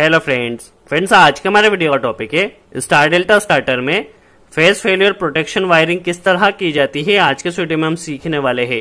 hello friends friends आज के हमारे वीडियो का टॉपिक है स्टार डेल्टा स्टार्टर में फेस फेलियर प्रोटेक्शन वायरिंग किस तरह की जाती है आज के इस में हम सीखने वाले हैं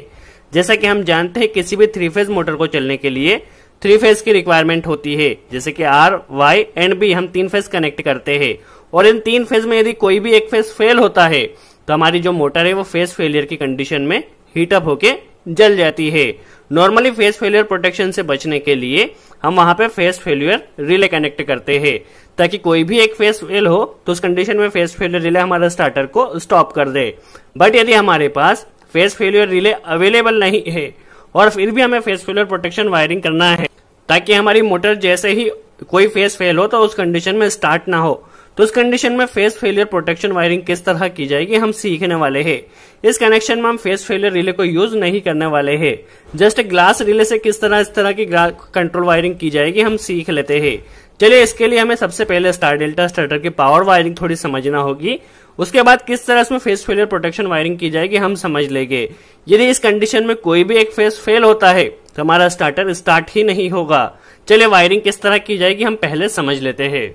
जैसा कि हम जानते हैं किसी भी थ्री फेज मोटर को चलने के लिए थ्री फेज की रिक्वायरमेंट होती है जैसे कि आर वाई एंड बी हम तीन फेज कनेक्ट करते हैं और इन तीन फेज में यदि कोई भी एक फेज फेल होता है तो हमारी जो मोटर है वो फेज फेलियर की कंडीशन में हीटअप होके जल जाती है नॉर्मली फेस फेलियर प्रोटेक्शन से बचने के लिए हम वहां पे फेस फेलियर रिले कनेक्ट करते हैं ताकि कोई भी एक फेस फेल हो तो उस कंडीशन में फेस फेलियर रिले हमारे स्टार्टर को स्टॉप कर दे बट यदि हमारे पास फेस फेलियर रिले अवेलेबल नहीं है और फिर भी हमें फेस फेलियर प्रोटेक्शन वायरिंग करना है ताकि हमारी मोटर जैसे ही कोई फेस फेल हो तो उस कंडीशन में स्टार्ट ना हो तो इस कंडीशन में फेस फेलियर प्रोटेक्शन वायरिंग किस तरह की जाएगी हम सीखने वाले हैं इस कनेक्शन में हम फेस फेलियर रिले को यूज नहीं करने वाले हैं जस्ट ग्लास रिले से किस तरह इस तरह की कंट्रोल वायरिंग की जाएगी हम सीख लेते हैं चलिए इसके लिए हमें सबसे पहले स्टार डेल्टा स्टार्टर की पावर वायरिंग थोड़ी समझना होगी उसके बाद किस तरह इसमें फेस फेलियर प्रोटेक्शन वायरिंग की जाएगी हम समझ लेंगे यदि इस कंडीशन में कोई भी एक फेस फेल होता है तो हमारा स्टार्टर स्टार्ट ही नहीं होगा चलिए वायरिंग किस तरह की जाएगी हम पहले समझ लेते हैं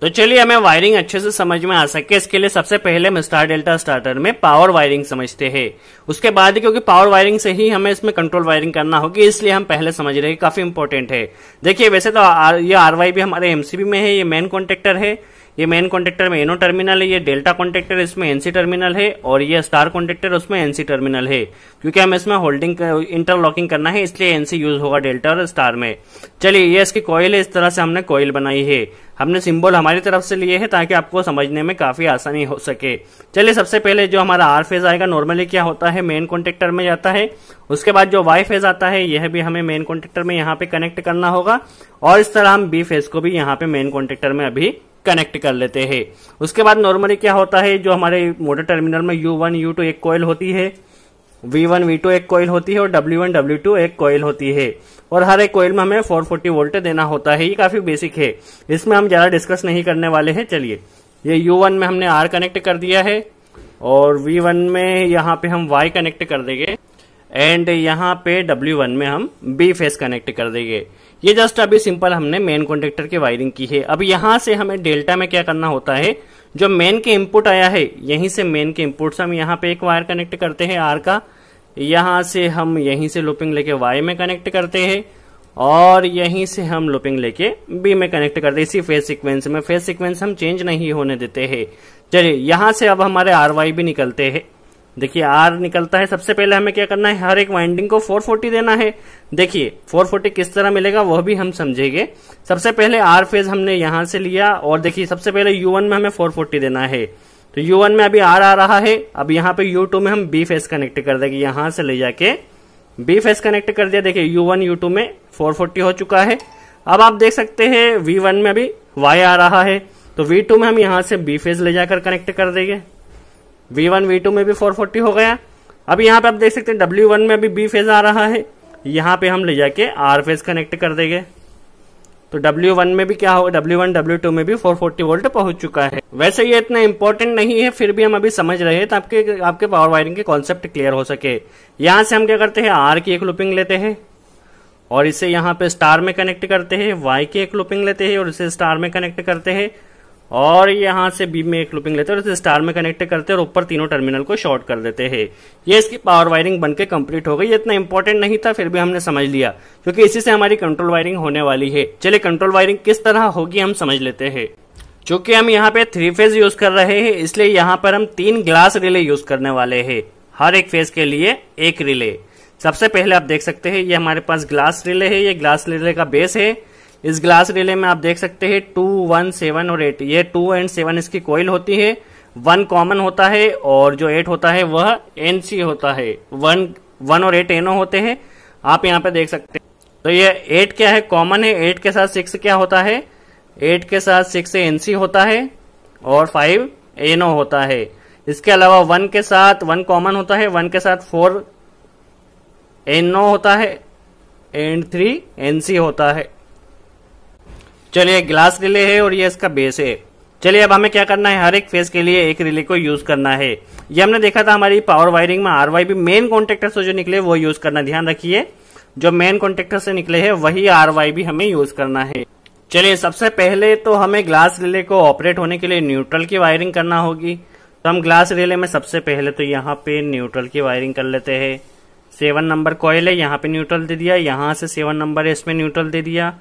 तो चलिए हमें वायरिंग अच्छे से समझ में आ सके इसके लिए सबसे पहले हम स्टार डेल्टा स्टार्टर में पावर वायरिंग समझते हैं उसके बाद क्योंकि पावर वायरिंग से ही हमें इसमें कंट्रोल वायरिंग करना होगी इसलिए हम पहले समझ रहे हैं काफी इंपॉर्टेंट है देखिए वैसे तो ये आर भी हमारे एमसीबी में है ये मेन कॉन्टेक्टर है ये मेन कॉन्टेक्टर में एनो टर्मिनल है ये डेल्टा कॉन्टेक्टर इसमें एनसी टर्मिनल है और ये स्टार कॉन्टेक्टर उसमें एनसी टर्मिनल है क्योंकि हम इसमें होल्डिंग इंटरलॉकिंग करना है इसलिए एनसी यूज होगा डेल्टा और स्टार में चलिए ये इसकी कॉयल है इस तरह से हमने कॉयल बनाई है हमने सिंबल हमारी तरफ से लिए है ताकि आपको समझने में काफी आसानी हो सके चलिए सबसे पहले जो हमारा आर फेज आएगा नॉर्मली क्या होता है मेन कॉन्टेक्टर में जाता है उसके बाद जो वाई फेज आता है यह भी हमें मेन कॉन्टेक्टर में यहाँ पे कनेक्ट करना होगा और इस तरह हम बी फेज को भी यहाँ पे मेन कॉन्टेक्टर में अभी कनेक्ट कर लेते हैं उसके बाद नॉर्मली क्या होता है जो हमारे मोटर टर्मिनल में यू वन यू टू एक कोयल होती है वी वन एक कोयल होती है और डब्ल्यू वन एक कोयल होती है और हर एक कोयल में हमें फोर फोर्टी वोल्ट देना होता है ये काफी बेसिक है इसमें हम ज्यादा डिस्कस नहीं करने वाले हैं चलिए ये यू वन में हमने आर कनेक्ट कर दिया है और वी वन में यहाँ पे हम वाई कनेक्ट कर देंगे एंड यहाँ पे डब्ल्यू वन में हम बी फेस कनेक्ट कर देंगे ये जस्ट अभी सिंपल हमने मेन कॉन्डेक्टर की वायरिंग की है अब यहाँ से हमें डेल्टा में क्या करना होता है जो मेन के इनपुट आया है यहीं से मेन के इनपुट से हम यहाँ पे एक वायर कनेक्ट करते हैं आर का यहाँ से हम यहीं से लुपिंग लेके वाई में कनेक्ट करते हैं और यहीं से हम लुपिंग लेके बी में कनेक्ट करते हैं इसी फेस सिक्वेंस में फेस सिक्वेंस हम चेंज नहीं होने देते हैं चलिए यहाँ से अब हमारे आर वाई भी निकलते हैं देखिए आर निकलता है सबसे पहले हमें क्या करना है हर एक वाइंडिंग को 440 देना है देखिए 440 किस तरह मिलेगा वह भी हम समझेंगे सबसे पहले आर फेज हमने यहां से लिया और देखिए सबसे पहले वन में हमें 440 देना है तो वन में अभी आर आ रहा है अब यहाँ पे टू में हम बी फेज कनेक्ट कर देंगे यहां से ले जाके बी फेज कनेक्ट कर दिया वन यू टू में फोर्टी हो चुका है अब आप देख सकते हैं वन में अभी वाई आ रहा है तो टू में हम यहां से बी फेज ले जाकर कनेक्ट कर देंगे वी वन वी टू में भी फोर फोर्टी हो गया अब यहाँ पे आप देख सकते हैं डब्ल्यू वन में अभी बी फेज आ रहा है यहाँ पे हम ले जाके आर फेज कनेक्ट कर देंगे तो W1 में भी क्या होगा W1 W2 में भी 440 वोल्ट पहुंच चुका है वैसे ये इतना इंपॉर्टेंट नहीं है फिर भी हम अभी समझ रहे हैं तो आपके आपके पावर वायरिंग के कॉन्सेप्ट क्लियर हो सके यहाँ से हम क्या करते हैं आर की एक लुपिंग लेते हैं और इसे यहाँ पे स्टार में कनेक्ट करते हैं वाई की एक लुपिंग लेते हैं और इसे स्टार में कनेक्ट करते हैं और यहाँ से बीम में एक लूपिंग लेते हैं और इसे स्टार में कनेक्ट करते हैं और ऊपर तीनों टर्मिनल को शॉर्ट कर देते हैं ये इसकी पावर वायरिंग बनके कंप्लीट हो गई ये इतना इंपॉर्टेंट नहीं था फिर भी हमने समझ लिया क्योंकि इसी से हमारी कंट्रोल वायरिंग होने वाली है चलिए कंट्रोल वायरिंग किस तरह होगी हम समझ लेते हैं चूंकि हम यहाँ पे थ्री फेज यूज कर रहे है इसलिए यहाँ पर हम तीन ग्लास रिले यूज करने वाले है हर एक फेज के लिए एक रिले सबसे पहले आप देख सकते हैं ये हमारे पास ग्लास रिले है ये ग्लास रिले का बेस है इस ग्लास रिले में आप देख सकते हैं टू वन सेवन और एट ये टू एंड सेवन इसकी कोयल होती है वन कॉमन होता है और जो एट होता है वह सी होता है वन वन और एट एनओ होते हैं आप यहाँ पे देख सकते हैं तो ये एट क्या है कॉमन है एट के साथ सिक्स क्या होता है एट के साथ सिक्स सी होता है और फाइव एनओ होता है इसके अलावा वन के साथ वन कॉमन होता है वन के साथ फोर एनओ होता है एंड थ्री एनसी होता है चलिए ग्लास रिले है और ये इसका बेस है चलिए अब हमें क्या करना है हर एक फेज के लिए एक रिले को यूज करना है ये हमने देखा था हमारी पावर वायरिंग में आर वाई भी मेन कॉन्टेक्टर से जो निकले वो यूज करना ध्यान रखिए जो मेन कॉन्टेक्टर से निकले है वही आर वाई भी हमें यूज करना है चलिए सबसे पहले तो हमें ग्लास रिले को ऑपरेट होने के लिए न्यूट्रल की वायरिंग करना होगी तो हम ग्लास रिले में सबसे पहले तो यहाँ पे न्यूट्रल की वायरिंग कर लेते हैं सेवन नंबर कॉयल है यहाँ पे न्यूट्रल दे दिया यहाँ से सेवन नंबर है इसमें न्यूट्रल दे दिया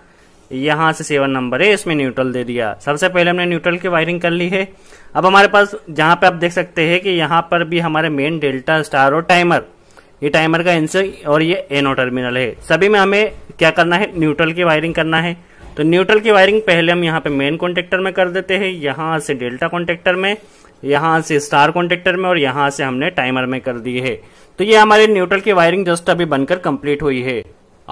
यहाँ से सेवन नंबर है इसमें न्यूट्रल दे दिया सबसे पहले हमने न्यूट्रल की वायरिंग कर ली है अब हमारे पास जहाँ पे आप देख सकते हैं कि यहाँ पर भी हमारे मेन डेल्टा स्टार और टाइमर ये टाइमर का एनसी और ये एनो टर्मिनल है सभी में हमें क्या करना है न्यूट्रल की वायरिंग करना है तो न्यूट्रल की वायरिंग पहले हम यहाँ पे मेन कॉन्टेक्टर में कर देते हैं यहाँ से डेल्टा कॉन्टेक्टर में यहाँ से स्टार कॉन्टेक्टर में और यहाँ से हमने टाइमर में कर दी है तो ये हमारे न्यूट्रल की वायरिंग जस्ट अभी बनकर कंप्लीट हुई है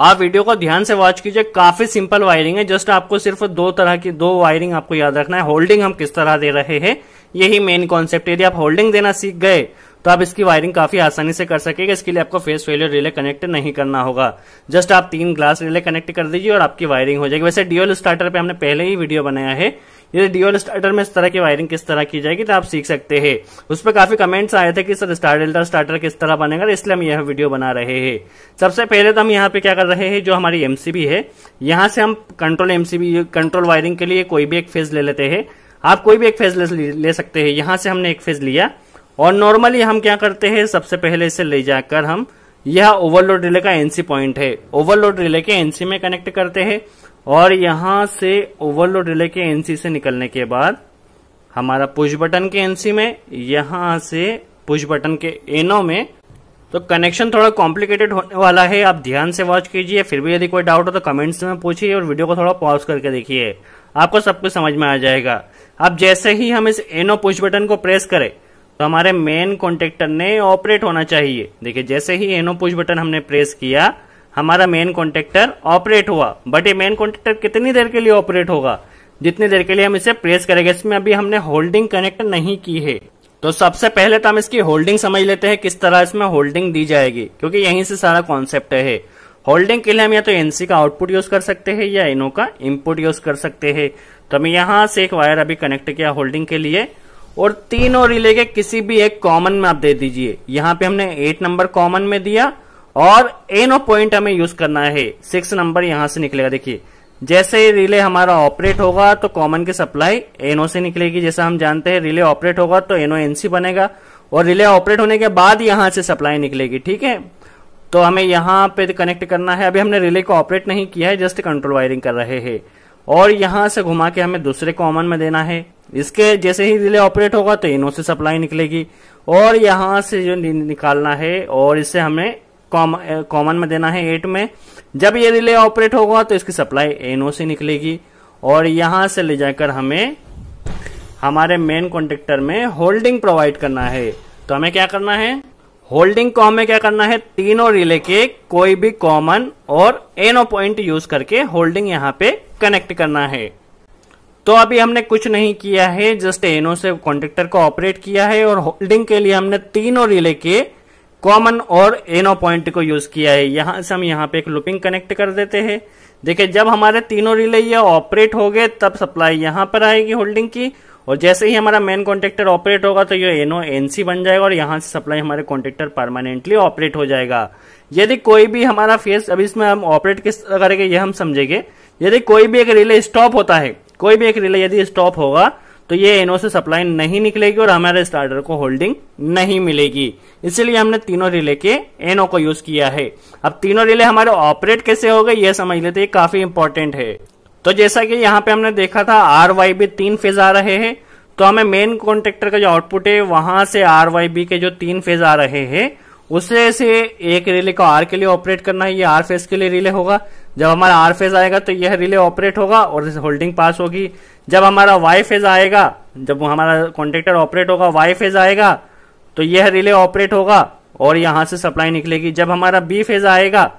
आप वीडियो को ध्यान से वॉच कीजिए काफी सिंपल वायरिंग है जस्ट आपको सिर्फ दो तरह की दो वायरिंग आपको याद रखना है होल्डिंग हम किस तरह दे रहे हैं यही मेन कॉन्सेप्ट यदि आप होल्डिंग देना सीख गए तो आप इसकी वायरिंग काफी आसानी से कर सकेगा इसके लिए आपको फेस फेलियर रिले कनेक्ट नहीं करना होगा जस्ट आप तीन ग्लास रिले कनेक्ट कर दीजिए और आपकी वायरिंग हो जाएगी वैसे डीओल स्टार्टर पे हमने पहले ही वीडियो बनाया है यदि डीओल स्टार्टर में इस तरह की वायरिंग किस तरह की जाएगी तो आप सीख सकते हैं उस पर काफी कमेंट्स आए थे कि सर स्टार डेल्टा स्टार्टर किस तरह बनेगा तो इसलिए हम यह वीडियो बना रहे हैं सबसे पहले तो हम यहाँ पे क्या कर रहे हैं जो हमारी एमसीबी है यहाँ से हम कंट्रोल एमसीबी कंट्रोल वायरिंग के लिए कोई भी एक फेज ले लेते हैं आप कोई भी एक फेज ले, ले सकते हैं यहाँ से हमने एक फेज लिया और नॉर्मली हम क्या करते हैं सबसे पहले इसे ले जाकर हम यह ओवरलोड रिले का एनसी पॉइंट है ओवरलोड रिले के एनसी में कनेक्ट करते हैं और यहां से ओवरलोड रिले के एनसी से निकलने के बाद हमारा पुश बटन के एनसी में यहां से पुश बटन के एनो में तो कनेक्शन थोड़ा कॉम्प्लिकेटेड होने वाला है आप ध्यान से वॉच कीजिए फिर भी यदि कोई डाउट हो तो कमेंट्स में पूछिए और वीडियो को थोड़ा पॉज करके देखिए आपको सब कुछ समझ में आ जाएगा अब जैसे ही हम इस एनो पुश बटन को प्रेस करें तो हमारे मेन कॉन्टेक्टर ने ऑपरेट होना चाहिए देखिये जैसे ही एनो पुश बटन हमने प्रेस किया हमारा मेन कॉन्टेक्टर ऑपरेट हुआ बट ये मेन कॉन्टेक्टर कितनी देर के लिए ऑपरेट होगा जितनी देर के लिए हम इसे प्रेस करेंगे इसमें अभी हमने होल्डिंग कनेक्ट नहीं की है तो सबसे पहले तो हम इसकी होल्डिंग समझ लेते हैं किस तरह इसमें होल्डिंग दी जाएगी क्योंकि यहीं से सारा कॉन्सेप्ट है होल्डिंग के लिए हम या तो एनसी का आउटपुट यूज कर सकते हैं या इनो का इनपुट यूज कर सकते हैं तो हम यहां से एक वायर अभी कनेक्ट किया होल्डिंग के लिए और तीनों रिले के किसी भी एक कॉमन में आप दे दीजिए यहां पे हमने एट नंबर कॉमन में दिया और एनो पॉइंट हमें यूज करना है सिक्स नंबर यहां से निकलेगा देखिए जैसे ही रिले हमारा ऑपरेट होगा तो कॉमन की सप्लाई एनो से निकलेगी जैसा हम जानते हैं रिले ऑपरेट होगा तो एनो एनसी बनेगा और रिले ऑपरेट होने के बाद यहां से सप्लाई निकलेगी ठीक है तो हमें यहां पे कनेक्ट करना है अभी हमने रिले को ऑपरेट नहीं किया है जस्ट कंट्रोल वायरिंग कर रहे हैं और यहां से घुमा के हमें दूसरे कॉमन में देना है इसके जैसे ही रिले ऑपरेट होगा तो इनो से सप्लाई निकलेगी और यहां से जो निकालना है और इसे हमें कॉमन में देना है एट में जब ये रिले ऑपरेट होगा तो इसकी सप्लाई एनओ से निकलेगी और यहां से ले जाकर हमें हमारे मेन कॉन्टेक्टर में होल्डिंग प्रोवाइड करना है तो हमें क्या करना है होल्डिंग कॉम में क्या करना है तीनों रिले के कोई भी कॉमन और एनो पॉइंट यूज करके होल्डिंग यहाँ पे कनेक्ट करना है तो अभी हमने कुछ नहीं किया है जस्ट एनो से कॉन्ट्रेक्टर को ऑपरेट किया है और होल्डिंग के लिए हमने तीनों रिले के कॉमन और एनो पॉइंट को यूज किया है यहां से हम यहाँ पे एक लुपिंग कनेक्ट कर देते हैं देखिये जब हमारे तीनों रिले ये ऑपरेट हो गए तब सप्लाई यहां पर आएगी होल्डिंग की और जैसे ही हमारा मेन कॉन्ट्रेक्टर ऑपरेट होगा तो ये एनओ एनसी बन जाएगा और यहाँ से सप्लाई हमारे कॉन्ट्रेक्टर परमानेंटली ऑपरेट हो जाएगा यदि कोई भी हमारा फेस अभी इसमें हम ऑपरेट किस करेंगे ये हम समझेंगे यदि कोई भी एक रिले स्टॉप होता है कोई भी एक रिले यदि स्टॉप होगा तो ये एनओ से सप्लाई नहीं निकलेगी और हमारे स्टार्टर को होल्डिंग नहीं मिलेगी इसलिए हमने तीनों रिले के एनओ को यूज किया है अब तीनों रिले हमारे ऑपरेट कैसे हो गए ये समझ लेते हैं काफी इंपॉर्टेंट है तो जैसा कि यहाँ पे हमने देखा था आर वाई बी तीन फेज आ रहे हैं तो हमें मेन कॉन्ट्रेक्टर का जो आउटपुट है वहां से आर वाई बी के जो तीन फेज आ रहे हैं उससे से एक रिले को आर के लिए ऑपरेट करना है ये आर फेज के लिए रिले होगा जब हमारा आर फेज आएगा तो यह रिले ऑपरेट होगा और होल्डिंग पास होगी जब हमारा वाई फेज तो आएगा जब हमारा कॉन्ट्रेक्टर ऑपरेट होगा वाई फेज आएगा तो यह रिले ऑपरेट होगा और यहां से सप्लाई निकलेगी जब हमारा बी फेज आएगा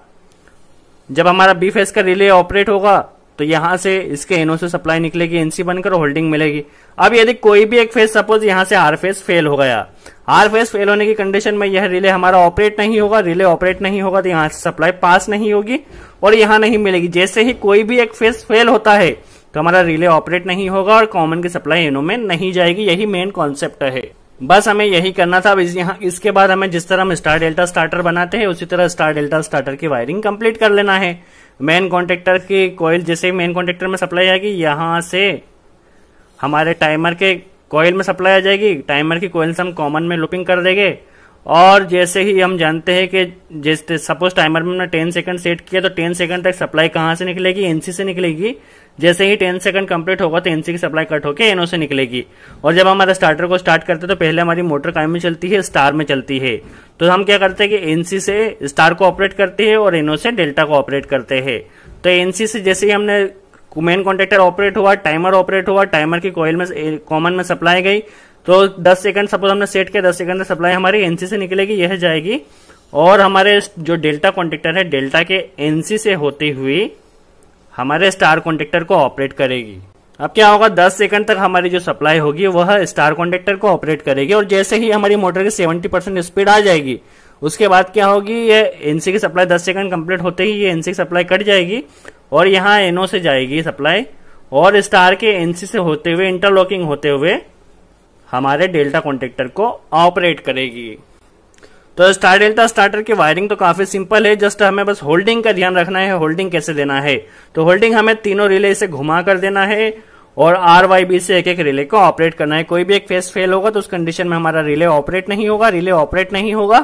जब हमारा बी फेज का रिले ऑपरेट होगा तो यहां से इसके एनओ से सप्लाई निकलेगी एनसी बनकर होल्डिंग मिलेगी अब यदि कोई भी एक फेज सपोज यहां से आर फेज फेल हो गया आर फेज फेल होने की कंडीशन में यह रिले हमारा ऑपरेट नहीं होगा रिले ऑपरेट नहीं होगा तो यहाँ से सप्लाई पास नहीं होगी और यहाँ नहीं मिलेगी जैसे ही कोई भी एक फेज फेल होता है तो हमारा रिले ऑपरेट नहीं होगा और कॉमन की सप्लाई एनओ में नहीं जाएगी यही मेन कॉन्सेप्ट है बस हमें यही करना था अब इस यहाँ इसके बाद हमें जिस तरह हम स्टार डेल्टा स्टार्टर बनाते हैं उसी तरह स्टार डेल्टा स्टार्टर की वायरिंग कंप्लीट कर लेना है मेन कॉन्ट्रेक्टर की कोयल जैसे मेन कॉन्ट्रेक्टर में सप्लाई आएगी यहाँ से हमारे टाइमर के कोयल में सप्लाई आ जाएगी टाइमर की कोयल से हम कॉमन में लुपिंग कर देंगे और जैसे ही हम जानते हैं कि जिस सपोज टाइमर में हमने टेन सेकंड सेट किया तो टेन सेकंड तक सप्लाई कहां से निकलेगी एनसी से निकलेगी जैसे ही टेन सेकंड कंप्लीट होगा तो एनसी की सप्लाई कट होकर एनओ से निकलेगी और जब हम हमारे स्टार्टर को स्टार्ट करते हैं तो पहले हमारी मोटर काय में चलती है स्टार में चलती है तो हम क्या करते हैं कि एनसी से स्टार को ऑपरेट करते हैं और एनओ से डेल्टा को ऑपरेट करते हैं तो एनसी से जैसे ही हमने मेन कॉन्ट्रेक्टर ऑपरेट हुआ टाइमर ऑपरेट हुआ टाइमर की कॉयल में कॉमन में सप्लाई गई तो 10 सेकंड सपोज हमने सेट किया 10 सेकंड में सप्लाई हमारी एनसी से निकलेगी यह जाएगी और हमारे जो डेल्टा कॉन्टेक्टर है डेल्टा के एनसी से होते हुए हमारे स्टार कॉन्टेक्टर को ऑपरेट करेगी अब क्या होगा 10 सेकंड तक हमारी जो सप्लाई होगी वह स्टार कॉन्टेक्टर को ऑपरेट करेगी और जैसे ही हमारी मोटर की 70 परसेंट स्पीड आ जाएगी उसके बाद क्या होगी ये एनसी की सप्लाई 10 सेकंड कंप्लीट होते ही ये एनसी की सप्लाई कट जाएगी और यहाँ एनओ से जाएगी सप्लाई और स्टार के एनसी से होते हुए इंटरलॉकिंग होते हुए हमारे डेल्टा कॉन्टेक्टर को ऑपरेट करेगी तो स्टार डेल्टा स्टार्टर की वायरिंग तो काफी सिंपल है जस्ट हमें बस होल्डिंग का ध्यान रखना है होल्डिंग कैसे देना है तो होल्डिंग हमें तीनों रिले से घुमा कर देना है और आर वाई बी से एक एक रिले को ऑपरेट करना है कोई भी एक फेस फेल होगा तो उस कंडीशन में हमारा रिले ऑपरेट नहीं होगा रिले ऑपरेट नहीं होगा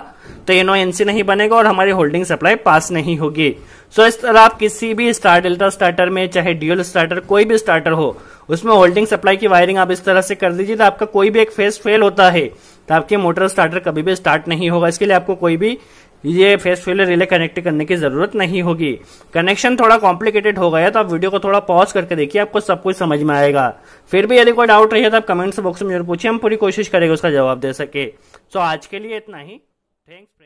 तो एनसी नहीं बनेगा और हमारी होल्डिंग सप्लाई पास नहीं होगी सो इस तरह आप किसी भी स्टार डेल्टा स्टार्टर में चाहे ड्यूल स्टार्टर कोई भी स्टार्टर हो उसमें होल्डिंग सप्लाई की वायरिंग आप इस तरह से कर दीजिए तो आपका कोई भी एक फेस फेल होता है तो आपके मोटर स्टार्टर कभी भी स्टार्ट नहीं होगा इसके लिए आपको कोई भी ये फेस फेलर रिले कनेक्ट करने की जरूरत नहीं होगी कनेक्शन थोड़ा कॉम्प्लिकेटेड हो गया तो आप वीडियो को थोड़ा पॉज करके देखिए आपको सब कुछ समझ में आएगा फिर भी यदि कोई डाउट रही है तो आप कमेंट्स बॉक्स में जरूर पूछिए हम पूरी कोशिश करेंगे उसका जवाब दे सके सो आज के लिए इतना ही थैंक्स